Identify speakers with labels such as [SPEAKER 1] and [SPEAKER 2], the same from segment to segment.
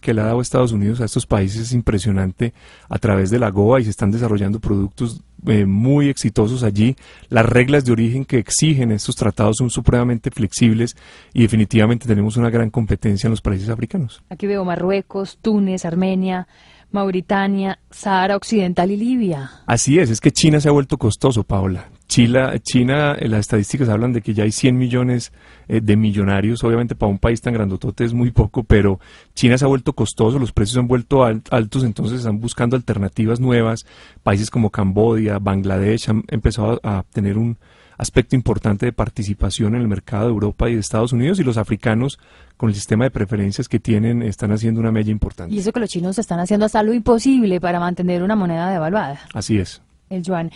[SPEAKER 1] que le ha dado Estados Unidos a estos países es impresionante a través de la GOA y se están desarrollando productos eh, muy exitosos allí. Las reglas de origen que exigen estos tratados son supremamente flexibles y definitivamente tenemos una gran competencia en los países africanos.
[SPEAKER 2] Aquí veo Marruecos, Túnez, Armenia. Mauritania, Sahara Occidental y Libia.
[SPEAKER 1] Así es, es que China se ha vuelto costoso, Paola. China, eh, las estadísticas hablan de que ya hay 100 millones eh, de millonarios. Obviamente para un país tan grandotote es muy poco, pero China se ha vuelto costoso, los precios han vuelto altos, entonces están buscando alternativas nuevas. Países como Camboya, Bangladesh han empezado a, a tener un aspecto importante de participación en el mercado de Europa y de Estados Unidos y los africanos con el sistema de preferencias que tienen están haciendo una mella importante. Y eso
[SPEAKER 2] que los chinos están haciendo hasta lo imposible para mantener una moneda devaluada. Así es. El yuan.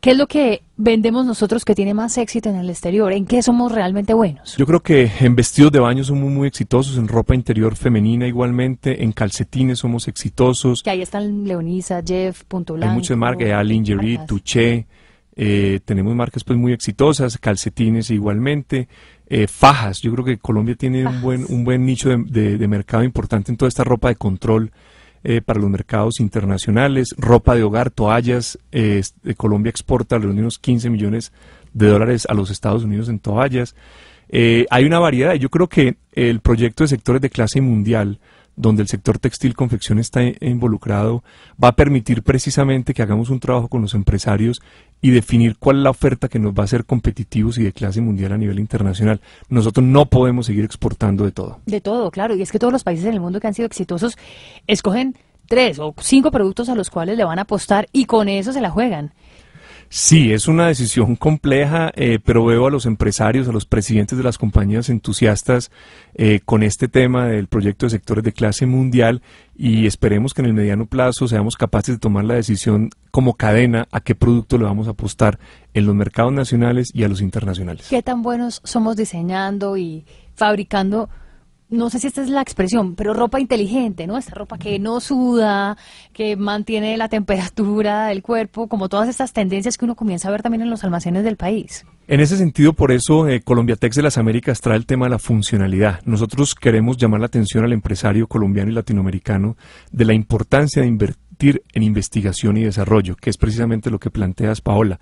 [SPEAKER 2] ¿Qué es lo que vendemos nosotros que tiene más éxito en el exterior? ¿En qué somos realmente buenos?
[SPEAKER 1] Yo creo que en vestidos de baño somos muy exitosos, en ropa interior femenina igualmente, en calcetines somos exitosos. Que
[SPEAKER 2] ahí están Leonisa, Jeff, Punto Blanco. Hay muchas marcas, ya
[SPEAKER 1] Lingerie, Touché, eh, tenemos marcas pues muy exitosas, calcetines igualmente. Eh, fajas. Yo creo que Colombia tiene un buen, un buen nicho de, de, mercado importante en toda esta ropa de control eh, para los mercados internacionales, ropa de hogar, toallas. Eh, eh, Colombia exporta alrededor de unos 15 millones de dólares a los Estados Unidos en toallas. hay una variedad. Yo creo que el proyecto de sectores de clase mundial, donde el sector textil confección está e-, involucrado, va a permitir precisamente que hagamos un trabajo con los empresarios y definir cuál es la oferta que nos va a hacer competitivos y de clase mundial a nivel internacional. Nosotros no podemos seguir exportando de todo.
[SPEAKER 2] De todo, claro. Y es que todos los países en el mundo que han sido exitosos escogen tres o cinco productos a los cuales le van a apostar y con eso se la juegan.
[SPEAKER 1] Sí, es una decisión compleja, eh, pero veo a los empresarios, a los presidentes de las compañías entusiastas eh, con este tema del proyecto de sectores de clase mundial y esperemos que en el mediano plazo seamos capaces de tomar la decisión como cadena a qué producto le vamos a apostar en los mercados nacionales y a los internacionales.
[SPEAKER 2] ¿Qué tan buenos somos diseñando y fabricando? no sé si esta es la expresión, pero ropa inteligente, ¿no? Esta ropa que no suda, que mantiene la temperatura del cuerpo, como todas estas tendencias que uno comienza a ver también en los almacenes del país.
[SPEAKER 1] En ese sentido, por eso eh, Colombia de las Américas trae el tema de la funcionalidad. Nosotros queremos llamar la atención al empresario colombiano y latinoamericano de la importancia de invertir en investigación y desarrollo, que es precisamente lo que planteas, Paola.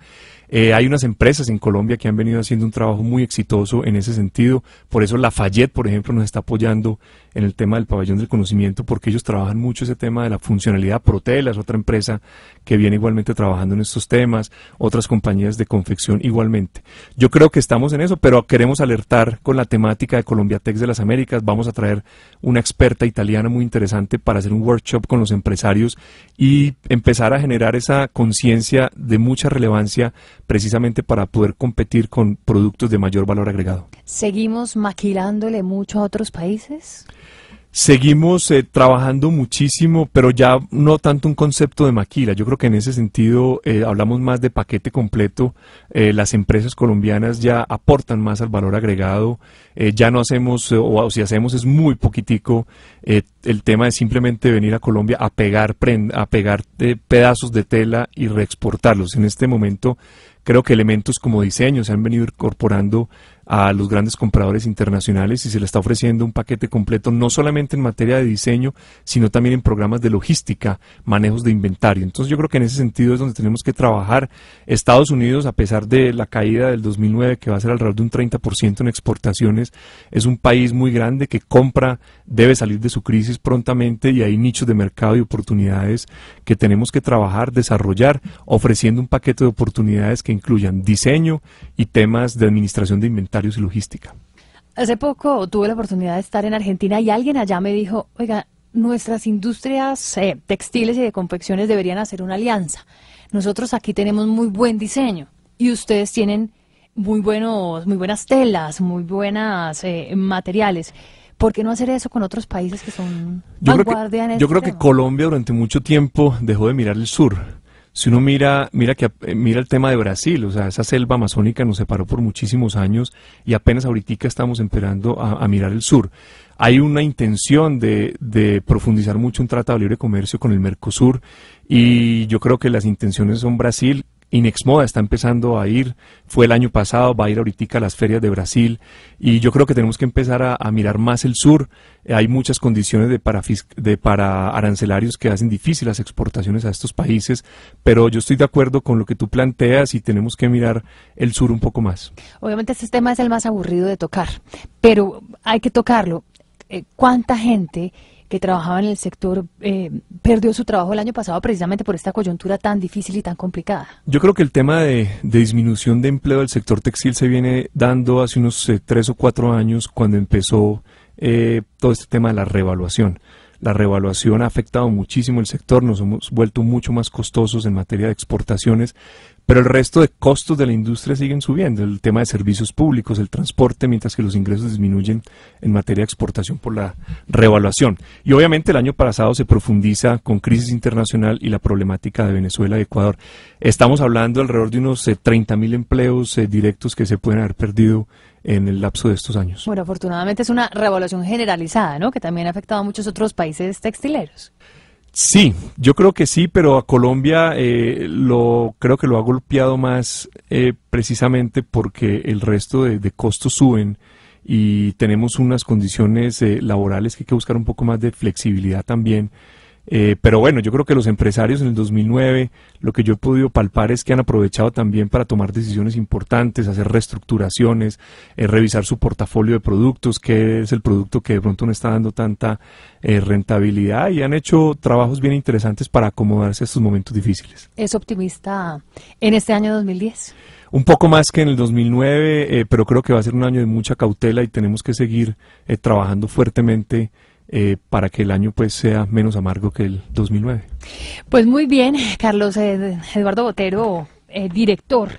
[SPEAKER 1] Eh, hay unas empresas en Colombia que han venido haciendo un trabajo muy exitoso en ese sentido. Por eso Lafayette, por ejemplo, nos está apoyando en el tema del pabellón del conocimiento porque ellos trabajan mucho ese tema de la funcionalidad. Protela es otra empresa que viene igualmente trabajando en estos temas. Otras compañías de confección igualmente. Yo creo que estamos en eso, pero queremos alertar con la temática de Colombia Tech de las Américas. Vamos a traer una experta italiana muy interesante para hacer un workshop con los empresarios y empezar a generar esa conciencia de mucha relevancia precisamente para poder competir con productos de mayor valor agregado.
[SPEAKER 2] ¿Seguimos maquilándole mucho a otros países?
[SPEAKER 1] Seguimos eh, trabajando muchísimo, pero ya no tanto un concepto de maquila. Yo creo que en ese sentido eh, hablamos más de paquete completo. Eh, las empresas colombianas ya aportan más al valor agregado. ya no hacemos, o, si hacemos es muy poquitico, el tema de simplemente venir a Colombia a pegar, a pegar pedazos de tela y reexportarlos. En este momento creo que elementos como diseños se han venido incorporando a los grandes compradores internacionales y se le está ofreciendo un paquete completo, no solamente en materia de diseño, sino también en programas de logística, manejos de inventario. Entonces yo creo que en ese sentido es donde tenemos que trabajar. Estados Unidos, a pesar de la caída del 2009, que va a ser alrededor de un 30% en exportaciones, es un país muy grande que compra, debe salir de su crisis prontamente y hay nichos de mercado y oportunidades que tenemos que trabajar, desarrollar, ofreciendo un paquete de oportunidades que incluyan diseño y temas de administración de inventario logística.
[SPEAKER 2] Hace poco tuve la oportunidad de estar en Argentina y alguien allá me dijo, oiga, nuestras industrias eh, textiles y de confecciones deberían hacer una alianza. Nosotros aquí tenemos muy buen diseño y ustedes tienen muy, buenos, muy buenas telas, muy buenas eh, materiales. ¿Por qué no hacer eso con otros países que son yo creo Yo este creo que
[SPEAKER 1] Colombia durante mucho tiempo dejó de mirar el sur si uno mira, mira, que, eh, mira el tema de Brasil, o sea, esa selva amazónica nos separó por muchísimos años y apenas ahorita estamos empezando a, mirar el sur. Hay una intención de, profundizar mucho un tratado de libre comercio con el Mercosur y yo creo que las intenciones son Brasil, Inexmoda está empezando a ir, fue el año pasado, va a ir ahorita a las ferias de Brasil y yo creo que tenemos que empezar a, mirar más el sur. Hay muchas condiciones de para, de para arancelarios que hacen difícil las exportaciones a estos países, pero yo estoy de acuerdo con lo que tú planteas y tenemos que mirar el sur un poco más.
[SPEAKER 2] Obviamente este tema es el más aburrido de tocar, pero hay que tocarlo. Eh, ¿Cuánta gente que trabajaba en el sector, eh, perdió su trabajo el año pasado precisamente por esta coyuntura tan difícil y tan complicada.
[SPEAKER 1] Yo creo que el tema de, disminución de empleo del sector textil se viene dando hace unos eh, tres o cuatro años cuando empezó eh, todo este tema de la revaluación. La revaluación ha afectado muchísimo el sector, nos hemos vuelto mucho más costosos en materia de exportaciones, pero el resto de costos de la industria siguen subiendo, el tema de servicios públicos, el transporte, mientras que los ingresos disminuyen en materia de exportación por la revaluación. Y obviamente el año pasado se profundiza con crisis internacional y la problemática de Venezuela y Ecuador. Estamos hablando alrededor de unos 30.000 eh, empleos eh, directos que se pueden haber perdido en el lapso de estos años.
[SPEAKER 2] Bueno, afortunadamente es una revaluación generalizada, ¿no? Que también ha afectado a muchos otros países textileros.
[SPEAKER 1] Sí, yo creo que sí, pero a Colombia eh, lo creo que lo ha golpeado más eh, precisamente porque el resto de, costos suben y tenemos unas condiciones eh, laborales que hay que buscar un poco más de flexibilidad también eh, pero bueno, yo creo que los empresarios en el 2009, lo que yo he podido palpar es que han aprovechado también para tomar decisiones importantes, hacer reestructuraciones, eh, revisar su portafolio de productos, que es el producto que de pronto no está dando tanta eh, rentabilidad y han hecho trabajos bien interesantes para acomodarse a estos momentos difíciles.
[SPEAKER 2] ¿Es optimista en este año 2010?
[SPEAKER 1] un poco más que en el 2009, pero creo que va a ser un año de mucha cautela y tenemos que seguir trabajando fuertemente eh, para que el año pues sea menos amargo que el 2009.
[SPEAKER 2] Pues muy bien, Carlos Eduardo Botero, eh, director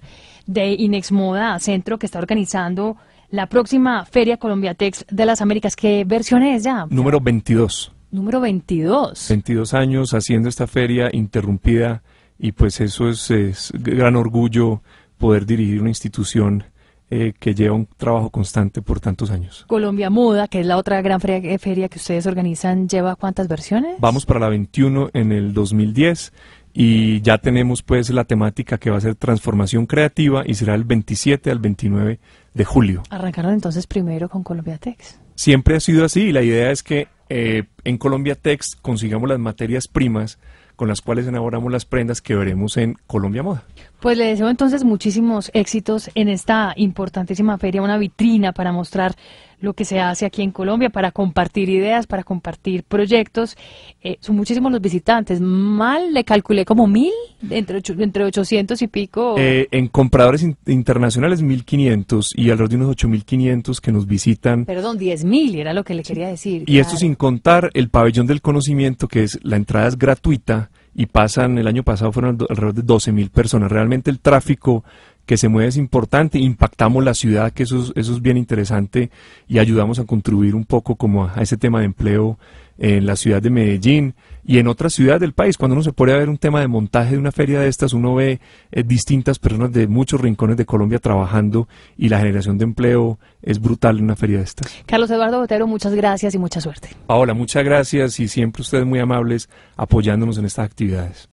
[SPEAKER 2] de Inex Moda Centro, que está organizando la próxima Feria Colombia Colombiatex de las Américas. ¿Qué versión es ya?
[SPEAKER 1] Número 22.
[SPEAKER 2] Número 22.
[SPEAKER 1] 22 años haciendo esta feria interrumpida y pues eso es gran orgullo poder dirigir una institución eh, que lleva un trabajo constante por tantos años.
[SPEAKER 2] Colombia Muda, que es la otra gran eh, feria, que ustedes organizan, ¿lleva cuántas versiones?
[SPEAKER 1] Vamos para la 21 en el 2010 y ya tenemos pues la temática que va a ser transformación creativa y será el 27 al 29 de julio.
[SPEAKER 2] Arrancaron entonces primero con Colombia Tex.
[SPEAKER 1] Siempre ha sido así y la idea es que eh, en Colombia Tex consigamos las materias primas con las cuales elaboramos las prendas que veremos en Colombia Moda.
[SPEAKER 2] Pues le deseo entonces muchísimos éxitos en esta importantísima feria, una vitrina para mostrar lo que se hace aquí en Colombia para compartir ideas, para compartir proyectos. Eh, son muchísimos los visitantes. Mal le calculé como mil, entre, entre 800 y pico. Eh,
[SPEAKER 1] en compradores internacionales, 1500 y alrededor de unos 8500 que nos visitan.
[SPEAKER 2] Perdón, 10.000 era lo que le quería decir. Y esto sin
[SPEAKER 1] contar el pabellón del conocimiento, que es la entrada es gratuita y pasan, el año pasado fueron alrededor de 12 mil personas. Realmente el tráfico que se mueve es importante, impactamos la ciudad, que eso, es bien interesante y ayudamos a contribuir un poco como a ese tema de empleo en la ciudad de Medellín y en otras ciudades del país. Cuando uno se pone a ver un tema de montaje de una feria de estas, uno ve eh, distintas personas de muchos rincones de Colombia trabajando y la generación de empleo es brutal en una feria de estas.
[SPEAKER 2] Carlos Eduardo Botero, muchas gracias y mucha suerte.
[SPEAKER 1] Paola, muchas gracias y siempre ustedes muy amables apoyándonos en estas actividades.